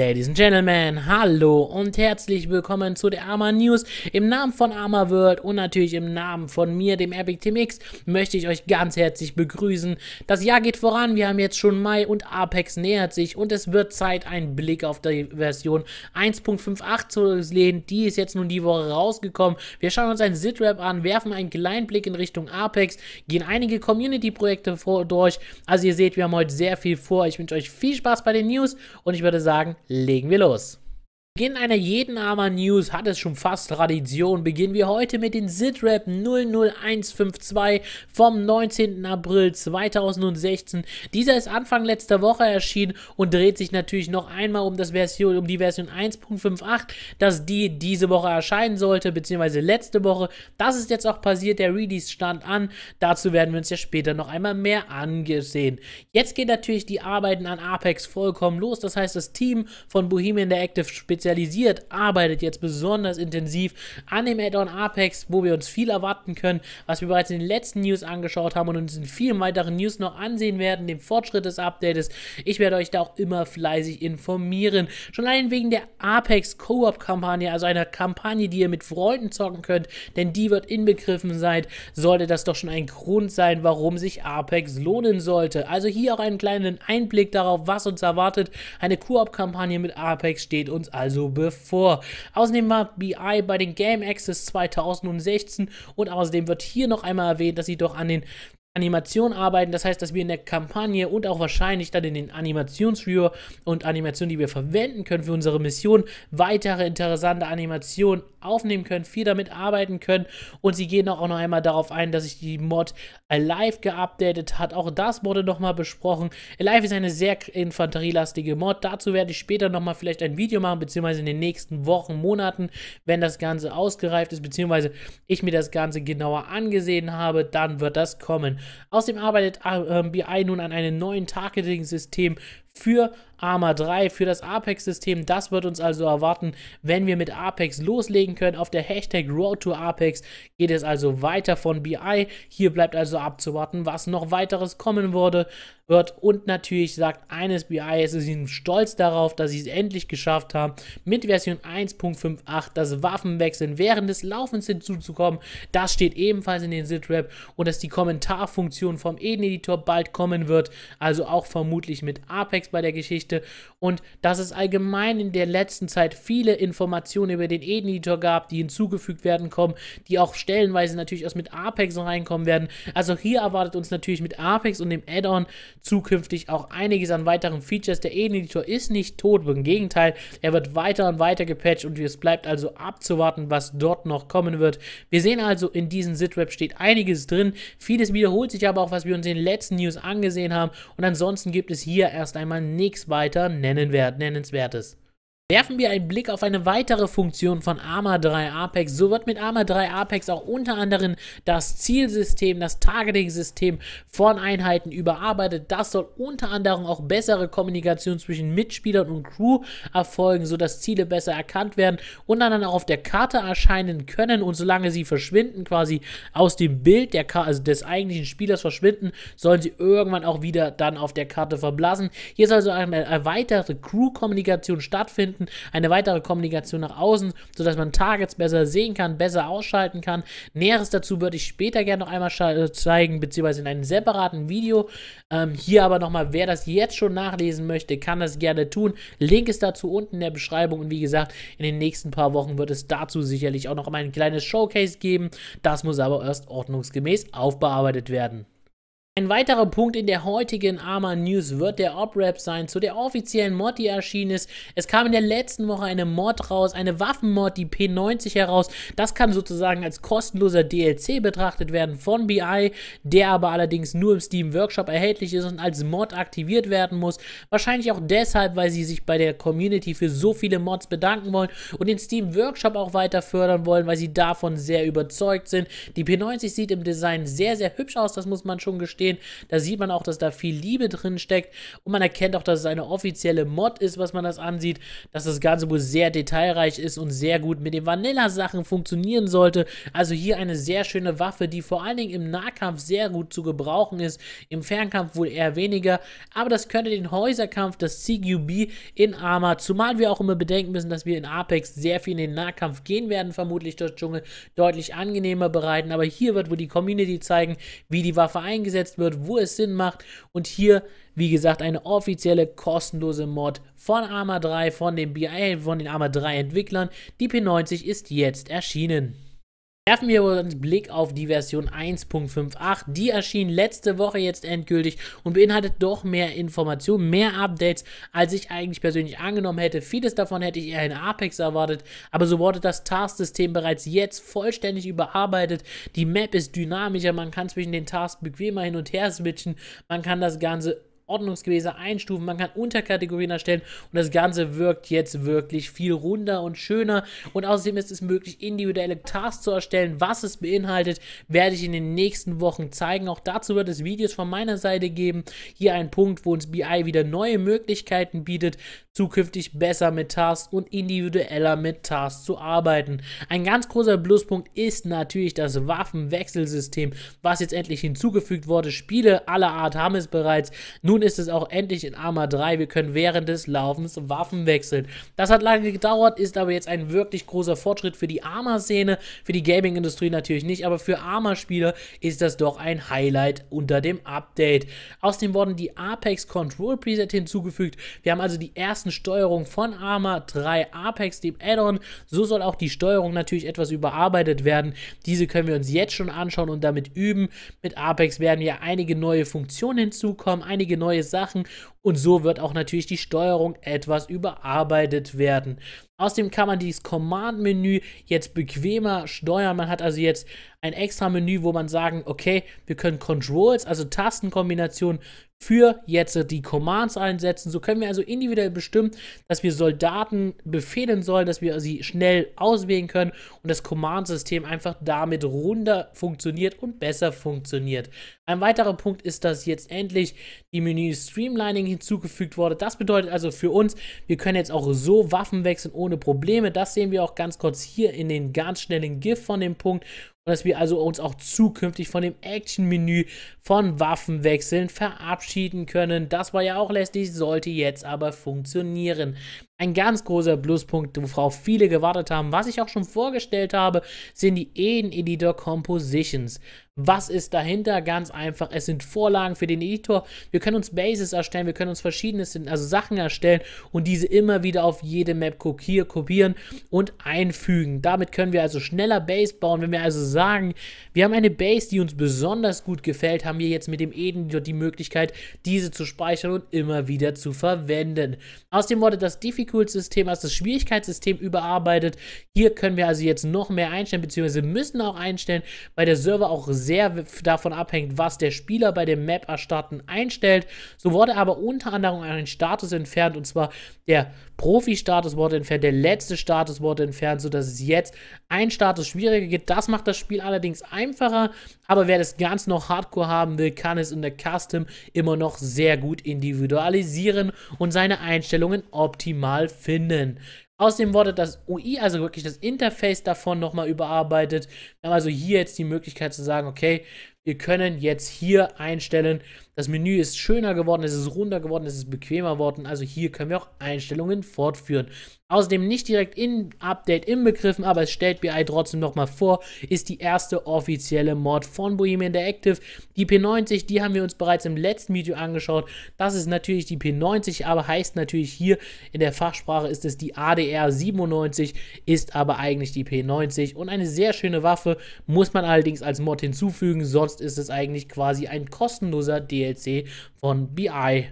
Ladies and Gentlemen, hallo und herzlich willkommen zu der Arma News. Im Namen von Arma World und natürlich im Namen von mir, dem Epic Team X, möchte ich euch ganz herzlich begrüßen. Das Jahr geht voran, wir haben jetzt schon Mai und Apex nähert sich und es wird Zeit, einen Blick auf die Version 1.58 zu sehen. Die ist jetzt nun die Woche rausgekommen. Wir schauen uns ein Sitrap an, werfen einen kleinen Blick in Richtung Apex, gehen einige Community-Projekte durch. Also ihr seht, wir haben heute sehr viel vor. Ich wünsche euch viel Spaß bei den News und ich würde sagen, legen wir los. Beginn einer jeden Arma News hat es schon fast Tradition. Beginnen wir heute mit den Sidrap 00152 vom 19. April 2016. Dieser ist Anfang letzter Woche erschienen und dreht sich natürlich noch einmal um, das Version, um die Version 1.58, dass die diese Woche erscheinen sollte, beziehungsweise letzte Woche. Das ist jetzt auch passiert, der Release stand an. Dazu werden wir uns ja später noch einmal mehr angesehen. Jetzt gehen natürlich die Arbeiten an Apex vollkommen los. Das heißt, das Team von Bohemian der Active Spitze spezialisiert, arbeitet jetzt besonders intensiv an dem Add-on Apex, wo wir uns viel erwarten können, was wir bereits in den letzten News angeschaut haben und uns in vielen weiteren News noch ansehen werden, dem Fortschritt des Updates. Ich werde euch da auch immer fleißig informieren. Schon allein wegen der Apex Co-op-Kampagne, also einer Kampagne, die ihr mit Freunden zocken könnt, denn die wird inbegriffen sein, sollte das doch schon ein Grund sein, warum sich Apex lohnen sollte. Also hier auch einen kleinen Einblick darauf, was uns erwartet. Eine Koop-Kampagne mit Apex steht uns also also bevor. Außerdem war BI bei den Game Access 2016 und außerdem wird hier noch einmal erwähnt, dass sie doch an den Animationen arbeiten. Das heißt, dass wir in der Kampagne und auch wahrscheinlich dann in den Animationsviewer und Animationen, die wir verwenden können für unsere Mission, weitere interessante Animationen aufnehmen können, viel damit arbeiten können und sie gehen auch noch einmal darauf ein, dass sich die Mod Alive geupdatet hat. Auch das wurde nochmal besprochen. Alive ist eine sehr infanterielastige Mod. Dazu werde ich später nochmal vielleicht ein Video machen, beziehungsweise in den nächsten Wochen, Monaten, wenn das Ganze ausgereift ist, beziehungsweise ich mir das Ganze genauer angesehen habe, dann wird das kommen. Außerdem arbeitet äh, ähm, BI nun an einem neuen Targeting-System für Arma 3, für das Apex-System. Das wird uns also erwarten, wenn wir mit Apex loslegen können. Auf der Hashtag Road to Apex geht es also weiter von BI. Hier bleibt also abzuwarten, was noch weiteres kommen wurde, wird. Und natürlich sagt eines BI, es ist ihnen stolz darauf, dass sie es endlich geschafft haben, mit Version 1.58 das Waffenwechseln während des Laufens hinzuzukommen. Das steht ebenfalls in den Sitrap und dass die Kommentarfunktion vom Eden-Editor bald kommen wird. Also auch vermutlich mit Apex Kontext bei der Geschichte und dass es allgemein in der letzten Zeit viele Informationen über den Eden-Editor gab, die hinzugefügt werden kommen, die auch stellenweise natürlich erst mit Apex reinkommen werden. Also hier erwartet uns natürlich mit Apex und dem Add-on zukünftig auch einiges an weiteren Features. Der Eden-Editor ist nicht tot, im Gegenteil, er wird weiter und weiter gepatcht und es bleibt also abzuwarten, was dort noch kommen wird. Wir sehen also, in diesem Sitrep steht einiges drin, vieles wiederholt sich aber auch, was wir uns in den letzten News angesehen haben und ansonsten gibt es hier erst einmal einmal nichts weiter nennenswertes. Werfen wir einen Blick auf eine weitere Funktion von ARMA 3 Apex. So wird mit ARMA 3 Apex auch unter anderem das Zielsystem, das Targeting-System von Einheiten überarbeitet. Das soll unter anderem auch bessere Kommunikation zwischen Mitspielern und Crew erfolgen, sodass Ziele besser erkannt werden und dann auch auf der Karte erscheinen können. Und solange sie verschwinden, quasi aus dem Bild der also des eigentlichen Spielers verschwinden, sollen sie irgendwann auch wieder dann auf der Karte verblassen. Hier soll also eine erweiterte Crew-Kommunikation stattfinden hinten, eine weitere Kommunikation nach außen, sodass man Targets besser sehen kann, besser ausschalten kann. Näheres dazu würde ich später gerne noch einmal äh, zeigen, beziehungsweise in einem separaten Video. Ähm, hier aber nochmal, wer das jetzt schon nachlesen möchte, kann das gerne tun. Link ist dazu unten in der Beschreibung und wie gesagt, in den nächsten paar Wochen wird es dazu sicherlich auch noch mal ein kleines Showcase geben. Das muss aber erst ordnungsgemäß aufbearbeitet werden. Ein weiterer Punkt in der heutigen Arma News wird der Obrap sein, zu der offiziellen Mod, die erschienen ist. Es kam in der letzten Woche eine Mod raus, eine Waffenmod, die P90 heraus. Das kann sozusagen als kostenloser DLC betrachtet werden von BI, der aber allerdings nur im Steam Workshop erhältlich ist und als Mod aktiviert werden muss. Wahrscheinlich auch deshalb, weil sie sich bei der Community für so viele Mods bedanken wollen und den Steam Workshop auch weiter fördern wollen, weil sie davon sehr überzeugt sind. Die P90 sieht im Design sehr, sehr hübsch aus, das muss man schon gestehen sehen. Da sieht man auch, dass da viel Liebe drin steckt und man erkennt auch, dass es eine offizielle Mod ist, was man das ansieht, dass das Ganze wohl sehr detailreich ist und sehr gut mit den Vanilla-Sachen funktionieren sollte. Also hier eine sehr schöne Waffe, die vor allen Dingen im Nahkampf sehr gut zu gebrauchen ist, im Fernkampf wohl eher weniger, aber das könnte den Häuserkampf, das CQB in Arma, zumal wir auch immer bedenken müssen, dass wir in Apex sehr viel in den Nahkampf gehen werden, vermutlich durch Dschungel, deutlich angenehmer bereiten, aber hier wird wohl die Community zeigen, wie die Waffe eingesetzt eingesetzt wird, wo es Sinn macht. Und hier, wie gesagt, eine offizielle kostenlose Mod von Arma 3, von den BI, von den Arma 3 Entwicklern. Die P90 ist jetzt erschienen. Werfen wir uns Blick auf die Version 1.58. Die erschien letzte Woche jetzt endgültig und beinhaltet doch mehr Informationen, mehr Updates, als ich eigentlich persönlich angenommen hätte. Vieles davon hätte ich eher in Apex erwartet, aber so wurde das Task-System bereits jetzt vollständig überarbeitet. Die Map ist dynamischer, man kann zwischen den Tasks bequemer hin und her switchen, man kann das Ganze ordnungsgemäßer einstufen. Man kann Unterkategorien erstellen und das Ganze wirkt jetzt wirklich viel runder und schöner. Und außerdem ist es möglich, individuelle Tasks zu erstellen. Was es beinhaltet, werde ich in den nächsten Wochen zeigen. Auch dazu wird es Videos von meiner Seite geben. Hier ein Punkt, wo uns BI wieder neue Möglichkeiten bietet zukünftig besser mit Tasks und individueller mit Tasks zu arbeiten. Ein ganz großer Pluspunkt ist natürlich das Waffenwechselsystem, was jetzt endlich hinzugefügt wurde. Spiele aller Art haben es bereits. Nun ist es auch endlich in Arma 3. Wir können während des Laufens Waffen wechseln. Das hat lange gedauert, ist aber jetzt ein wirklich großer Fortschritt für die Arma-Szene, für die Gaming-Industrie natürlich nicht, aber für Arma-Spieler ist das doch ein Highlight unter dem Update. Außerdem wurden die Apex Control Preset hinzugefügt. Wir haben also die erste ersten Steuerung von Arma 3 Apex dem Add-on. So soll auch die Steuerung natürlich etwas überarbeitet werden. Diese können wir uns jetzt schon anschauen und damit üben. Mit Apex werden ja einige neue Funktionen hinzukommen, einige neue Sachen und so wird auch natürlich die Steuerung etwas überarbeitet werden. Außerdem kann man dieses Command-Menü jetzt bequemer steuern. Man hat also jetzt ein extra Menü, wo man sagen, okay, wir können Controls, also Tastenkombinationen für jetzt die Commands einsetzen. So können wir also individuell bestimmen, dass wir Soldaten befehlen sollen, dass wir sie schnell auswählen können und das Command-System einfach damit runder funktioniert und besser funktioniert. Ein weiterer Punkt ist, dass jetzt endlich die Menü Streamlining hinzugefügt wurde. Das bedeutet also für uns, wir können jetzt auch so Waffen wechseln ohne Probleme. Das sehen wir auch ganz kurz hier in den ganz schnellen GIF von dem Punkt und dass wir also uns auch zukünftig von dem Action-Menü von Waffenwechseln verabschieden können. Das war ja auch lästig, sollte jetzt aber funktionieren. Ein ganz großer Pluspunkt, worauf viele gewartet haben, was ich auch schon vorgestellt habe, sind die Eden Editor Compositions. Was ist dahinter? Ganz einfach, es sind Vorlagen für den Editor. Wir können uns Bases erstellen, wir können uns verschiedene also Sachen erstellen und diese immer wieder auf jede Map kopieren und einfügen. Damit können wir also schneller Base bauen. Wenn wir also sagen, wir haben eine Base, die uns besonders gut gefällt, haben wir jetzt mit dem Eden Editor die Möglichkeit, diese zu speichern und immer wieder zu verwenden. Außerdem wurde das Difficult Difficult-System, hast das Schwierigkeitssystem überarbeitet. Hier können wir also jetzt noch mehr einstellen, beziehungsweise müssen auch einstellen, weil der Server auch sehr davon abhängt, was der Spieler bei dem Map-Erstatten einstellt. So wurde aber unter anderem ein Status entfernt, und zwar der Profi-Status wurde entfernt, der letzte Status wurde entfernt, sodass es jetzt ein Status schwieriger geht. Das macht das Spiel allerdings einfacher, aber wer das ganz noch hardcore haben will, kann es in der Custom immer noch sehr gut individualisieren und seine Einstellungen optimal nochmal finden. Außerdem wurde das UI, also wirklich das Interface davon nochmal überarbeitet. Wir haben also hier jetzt die Möglichkeit zu sagen, okay, wir können jetzt hier einstellen, das Menü ist schöner geworden, es ist runder geworden, es ist bequemer geworden. Also hier können wir auch Einstellungen fortführen. Außerdem nicht direkt in Update inbegriffen, aber es stellt BI trotzdem nochmal vor, ist die erste offizielle Mod von Bohemian der Active. Die P90, die haben wir uns bereits im letzten Video angeschaut. Das ist natürlich die P90, aber heißt natürlich hier in der Fachsprache ist es die ADR 97, ist aber eigentlich die P90 und eine sehr schöne Waffe, muss man allerdings als Mod hinzufügen, sonst ist es eigentlich quasi ein kostenloser DLC. DLC von BI.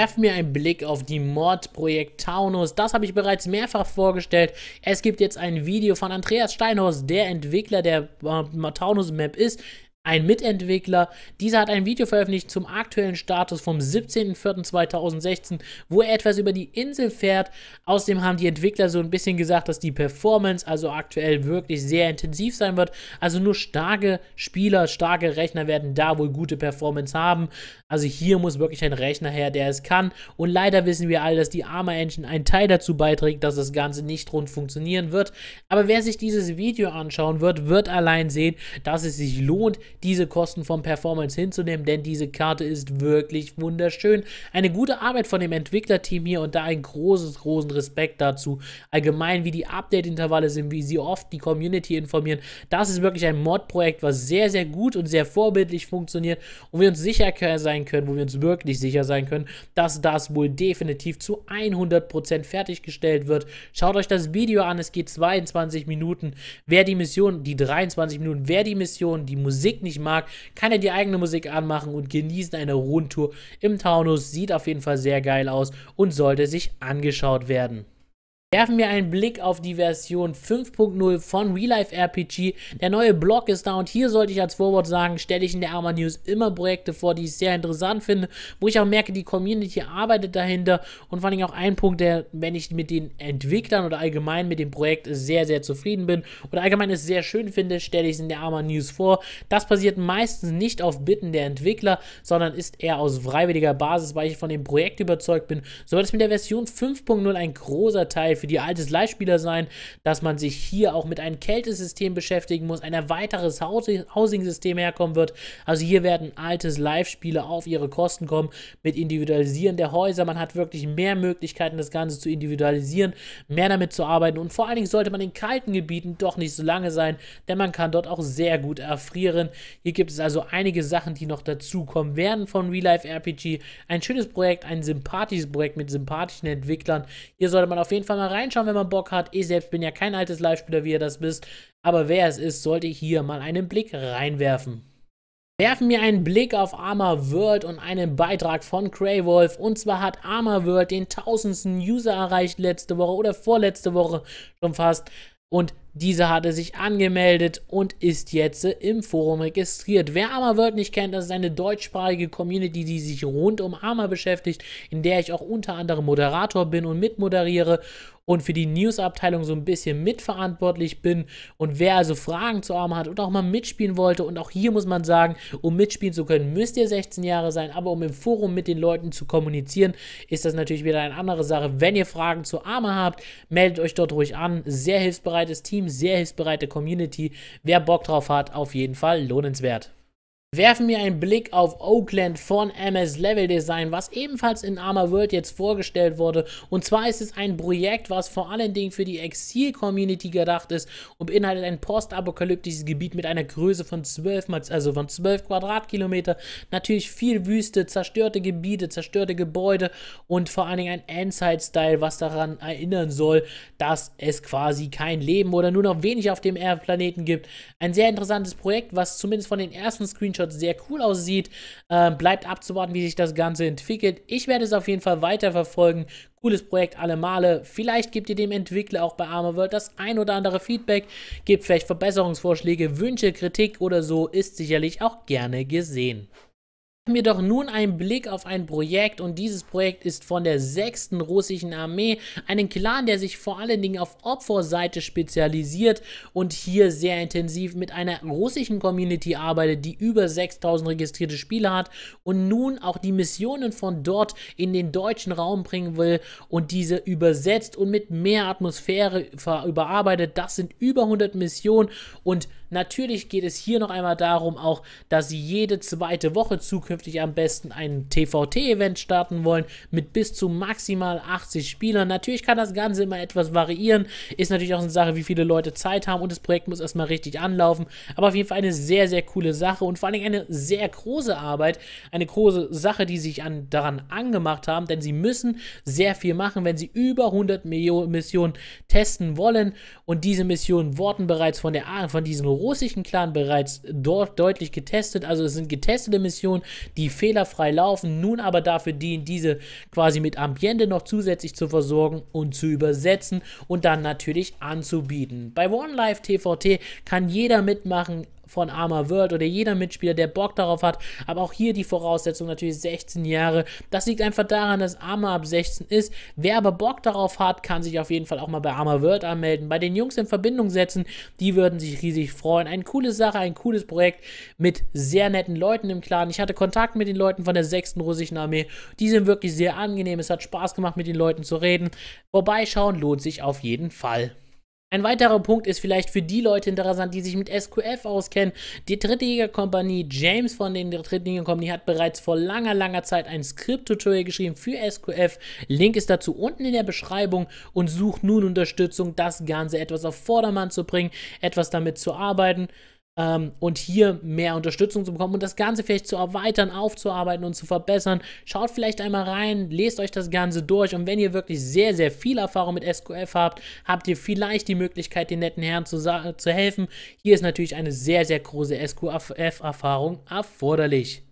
Werf mir einen Blick auf die Mordprojekt Taunus. Das habe ich bereits mehrfach vorgestellt. Es gibt jetzt ein Video von Andreas Steinhaus, der Entwickler der äh, Taunus Map ist ein Mitentwickler. Dieser hat ein Video veröffentlicht zum aktuellen Status vom 17.04.2016, wo er etwas über die Insel fährt. Außerdem haben die Entwickler so ein bisschen gesagt, dass die Performance also aktuell wirklich sehr intensiv sein wird. Also nur starke Spieler, starke Rechner werden da wohl gute Performance haben. Also hier muss wirklich ein Rechner her, der es kann. Und leider wissen wir alle, dass die ARMA Engine einen Teil dazu beiträgt, dass das Ganze nicht rund funktionieren wird. Aber wer sich dieses Video anschauen wird, wird allein sehen, dass es sich lohnt, diese Kosten von Performance hinzunehmen, denn diese Karte ist wirklich wunderschön. Eine gute Arbeit von dem Entwicklerteam hier und da einen großen, großen Respekt dazu. Allgemein, wie die Update-Intervalle sind, wie sie oft die Community informieren. Das ist wirklich ein Mod-Projekt, was sehr, sehr gut und sehr vorbildlich funktioniert und wir uns sicher sein sein können, wo wir uns wirklich sicher sein können, dass das wohl definitiv zu 100% fertiggestellt wird. Schaut euch das Video an, es geht 22 Minuten. Wer die Mission, die 23 Minuten, wer die Mission, die Musik nicht mag, kann ja die eigene Musik anmachen und genießen eine Rundtour im Taunus. Sieht auf jeden Fall sehr geil aus und sollte sich angeschaut werden. Werfen wir einen Blick auf die Version 5.0 von Real Life RPG. Der neue Blog ist da und hier sollte ich als Vorwort sagen, stelle ich in der Arma News immer Projekte vor, die ich sehr interessant finde, wo ich auch merke, die Community arbeitet dahinter und vor allem auch ein Punkt, der, wenn ich mit den Entwicklern oder allgemein mit dem Projekt sehr, sehr zufrieden bin oder allgemein es sehr schön finde, stelle ich es in der Arma News vor. Das passiert meistens nicht auf Bitten der Entwickler, sondern ist eher aus freiwilliger Basis, weil ich von dem Projekt überzeugt bin, so es mit der Version 5.0 ein großer Teil für die altes Leihspieler sein, dass man sich hier auch mit einem Kältesystem beschäftigen muss, ein erweitertes Housing-System herkommen wird. Also hier werden altes Live-Spieler auf ihre Kosten kommen mit Individualisieren der Häuser. Man hat wirklich mehr Möglichkeiten, das Ganze zu individualisieren, mehr damit zu arbeiten und vor allen Dingen sollte man in kalten Gebieten doch nicht so lange sein, denn man kann dort auch sehr gut erfrieren. Hier gibt es also einige Sachen, die noch dazukommen werden von Real Life RPG. Ein schönes Projekt, ein sympathisches Projekt mit sympathischen Entwicklern. Hier sollte man auf jeden Fall mal mal reinschauen, wenn man Bock hat. Ich selbst bin ja kein altes Live-Spieler, wie ihr das wisst. Aber wer es ist, sollte hier mal einen Blick reinwerfen. Werfen wir einen Blick auf Armor World und einen Beitrag von Craywolf. Und zwar hat Armor World den tausendsten User erreicht letzte Woche oder vorletzte Woche schon fast. Und dieser hatte sich angemeldet und ist jetzt im Forum registriert. Wer Arma nicht kennt, das ist eine deutschsprachige Community, die sich rund um Arma beschäftigt, in der ich auch unter anderem Moderator bin und mitmoderiere und für die Newsabteilung so ein bisschen mitverantwortlich bin. Und wer also Fragen zu Arma hat und auch mal mitspielen wollte, und auch hier muss man sagen, um mitspielen zu können, müsst ihr 16 Jahre sein, aber um im Forum mit den Leuten zu kommunizieren, ist das natürlich wieder eine andere Sache. Wenn ihr Fragen zu Arma habt, meldet euch dort ruhig an. Sehr hilfsbereites Team Team, sehr hilfsbereite Community. Wer Bock drauf hat, auf jeden Fall lohnenswert. Werfen wir einen Blick auf Oakland von MS Level Design, was ebenfalls in Armor World jetzt vorgestellt wurde. Und zwar ist es ein Projekt, was vor allen Dingen für die Exil-Community gedacht ist und beinhaltet ein postapokalyptisches Gebiet mit einer Größe von 12, also von 12 Quadratkilometer. Natürlich viel Wüste, zerstörte Gebiete, zerstörte Gebäude und vor allen Dingen ein Endzeit-Style, was daran erinnern soll, dass es quasi kein Leben oder nur noch wenig auf dem Erdplaneten gibt. Ein sehr interessantes Projekt, was zumindest von den ersten Screenshots Screenshot sehr cool aussieht. Äh, bleibt abzuwarten, wie sich das Ganze entwickelt. Ich werde es auf jeden Fall weiterverfolgen. Cooles Projekt alle Male. Vielleicht gebt ihr dem Entwickler auch bei Arma World das ein oder andere Feedback. Gebt vielleicht Verbesserungsvorschläge, Wünsche, Kritik oder so. Ist sicherlich auch gerne gesehen wir doch nun einen Blick auf ein Projekt und dieses Projekt ist von der 6. russischen Armee, einen Clan, der sich vor allen Dingen auf Opferseite spezialisiert und hier sehr intensiv mit einer russischen Community arbeitet, die über 6000 registrierte Spieler hat und nun auch die Missionen von dort in den deutschen Raum bringen will und diese übersetzt und mit mehr Atmosphäre überarbeitet. Das sind über 100 Missionen und Natürlich geht es hier noch einmal darum, auch, dass sie jede zweite Woche zukünftig am besten ein TVT-Event starten wollen mit bis zu maximal 80 Spielern. Natürlich kann das Ganze immer etwas variieren, ist natürlich auch eine Sache, wie viele Leute Zeit haben und das Projekt muss erstmal richtig anlaufen. Aber auf jeden Fall eine sehr, sehr coole Sache und vor allen Dingen eine sehr große Arbeit, eine große Sache, die sich an, daran angemacht haben, denn sie müssen sehr viel machen, wenn sie über 100 Millionen Missionen testen wollen und diese Missionen wurden bereits von, der, von diesen russischen Clan bereits dort deutlich getestet. Also es sind getestete Missionen, die fehlerfrei laufen, nun aber dafür dienen, diese quasi mit Ambiente noch zusätzlich zu versorgen und zu übersetzen und dann natürlich anzubieten. Bei OneLife TVT kann jeder mitmachen, von Armer wird oder jeder Mitspieler, der Bock darauf hat. Aber auch hier die Voraussetzung natürlich 16 Jahre. Das liegt einfach daran, dass Armer ab 16 ist. Wer aber Bock darauf hat, kann sich auf jeden Fall auch mal bei Armer World anmelden. Bei den Jungs in Verbindung setzen, die würden sich riesig freuen. Eine coole Sache, ein cooles Projekt mit sehr netten Leuten im Clan. Ich hatte Kontakt mit den Leuten von der 6. Russischen Armee. Die sind wirklich sehr angenehm. Es hat Spaß gemacht, mit den Leuten zu reden. Vorbeischauen lohnt sich auf jeden Fall. Ein weiterer Punkt ist vielleicht für die Leute interessant, die sich mit SQF auskennen. Die Drittliga-Kompanie James von den Drittliga-Kompanie hat bereits vor langer, langer Zeit ein Skript-Tutorial geschrieben für SQF. Link ist dazu unten in der Beschreibung und sucht nun Unterstützung, das Ganze etwas auf Vordermann zu bringen, etwas damit zu arbeiten ähm, und hier mehr Unterstützung zu bekommen und das Ganze vielleicht zu erweitern, aufzuarbeiten und zu verbessern. Schaut vielleicht einmal rein, lest euch das Ganze durch und wenn ihr wirklich sehr, sehr viel Erfahrung mit SQF habt, habt ihr vielleicht die Möglichkeit, den netten Herren zu, zu helfen. Hier ist natürlich eine sehr, sehr große SQF-Erfahrung erforderlich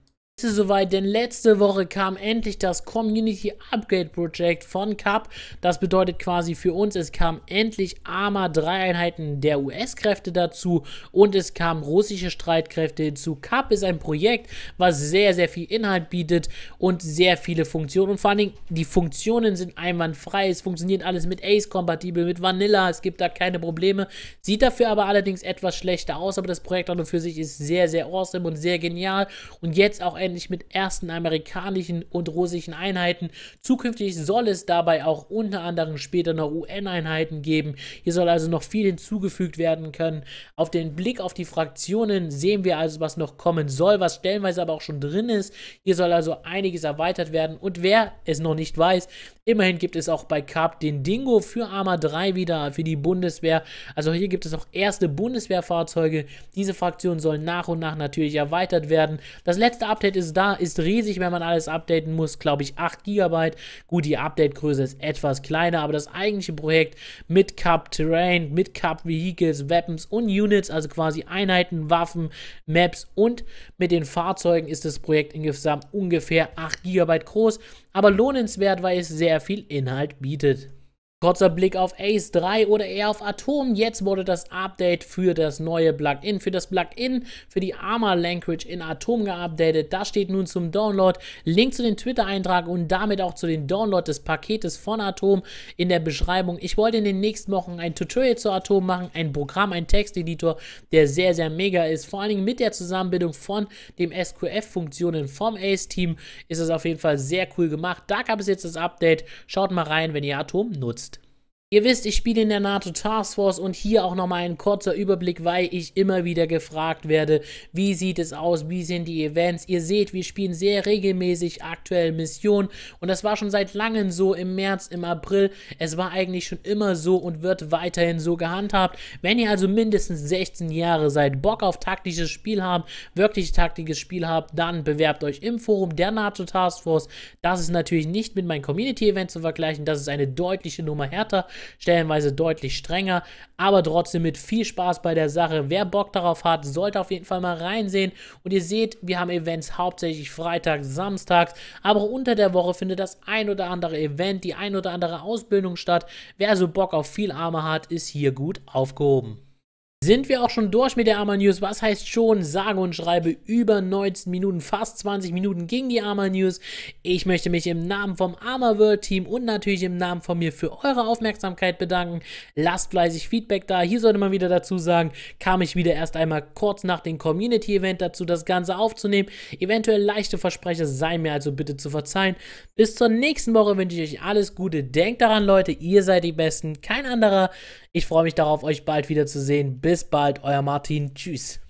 ist soweit, denn letzte Woche kam endlich das Community Upgrade Project von Cup. Das bedeutet quasi für uns, es kam endlich Arma 3 Einheiten der US-Kräfte dazu und es kamen russische Streitkräfte hinzu. Cup ist ein Projekt, was sehr, sehr viel Inhalt bietet und sehr viele Funktionen und vor allen Dingen die Funktionen sind einwandfrei. Es funktioniert alles mit Ace kompatibel, mit Vanilla, es gibt da keine Probleme. Sieht dafür aber allerdings etwas schlechter aus, aber das Projekt an und für sich ist sehr, sehr awesome und sehr genial und jetzt auch letztendlich mit ersten amerikanischen und russischen Einheiten. Zukünftig soll es dabei auch unter anderem später noch UN-Einheiten geben. Hier soll also noch viel hinzugefügt werden können. Auf den Blick auf die Fraktionen sehen wir also, was noch kommen soll, was stellenweise aber auch schon drin ist. Hier soll also einiges erweitert werden. Und wer es noch nicht weiß, immerhin gibt es auch bei Carp den Dingo für Arma 3 wieder, für die Bundeswehr. Also hier gibt es auch erste Bundeswehrfahrzeuge. Diese Fraktion soll nach und nach natürlich erweitert werden. Das letzte Update Sicherheit ist da, ist riesig, wenn man alles updaten muss, glaube ich 8 GB. Gut, die Update-Größe ist etwas kleiner, aber das eigentliche Projekt mit Cup Terrain, mit Cup Vehicles, Weapons und Units, also quasi Einheiten, Waffen, Maps und mit den Fahrzeugen ist das Projekt insgesamt ungefähr 8 GB groß, aber lohnenswert, weil es sehr viel Inhalt bietet. Kurzer Blick auf Ace 3 oder eher auf Atom. Jetzt wurde das Update für das neue Plugin, für das Plugin, für die Arma Language in Atom geupdatet. Das steht nun zum Download. Link zu den Twitter-Eintrag und damit auch zu den Download des Paketes von Atom in der Beschreibung. Ich wollte in den nächsten Wochen ein Tutorial zu Atom machen, ein Programm, ein Texteditor, der sehr, sehr mega ist. Vor allen Dingen mit der Zusammenbildung von dem SQF-Funktionen vom Ace-Team ist es auf jeden Fall sehr cool gemacht. Da gab es jetzt das Update. Schaut mal rein, wenn ihr Atom nutzt. Ihr wisst, ich spiele in der NATO Task Force und hier auch nochmal ein kurzer Überblick, weil ich immer wieder gefragt werde, wie sieht es aus, wie sind die Events. Ihr seht, wir spielen sehr regelmäßig aktuell Missionen und das war schon seit langem so im März, im April. Es war eigentlich schon immer so und wird weiterhin so gehandhabt. Wenn ihr also mindestens 16 Jahre seid, Bock auf taktisches Spiel habt, wirklich taktisches Spiel habt, dann bewerbt euch im Forum der NATO Task Force. Das ist natürlich nicht mit meinem Community Event zu vergleichen, das ist eine deutliche Nummer härter stellenweise deutlich strenger, aber trotzdem mit viel Spaß bei der Sache. Wer Bock darauf hat, sollte auf jeden Fall mal reinsehen. Und ihr seht, wir haben Events hauptsächlich freitags, samstags, aber unter der Woche findet das ein oder andere Event, die ein oder andere Ausbildung statt. Wer also Bock auf viel Arme hat, ist hier gut aufgehoben. Sind wir auch schon durch mit der Arma News? Was heißt schon? Sage und schreibe über 19 Minuten, fast 20 Minuten ging die Arma News. Ich möchte mich im Namen vom Arma World Team und natürlich im Namen von mir für eure Aufmerksamkeit bedanken. Lasst fleißig Feedback da. Hier sollte man wieder dazu sagen, kam ich wieder erst einmal kurz nach dem Community Event dazu, das Ganze aufzunehmen. Eventuell leichte Versprecher seien mir also bitte zu verzeihen. Bis zur nächsten Woche wünsche ich euch alles Gute. Denkt daran, Leute, ihr seid die Besten, kein anderer. Ich freue mich darauf, euch bald wieder zu sehen. Bis bald, euer Martin. Tschüss.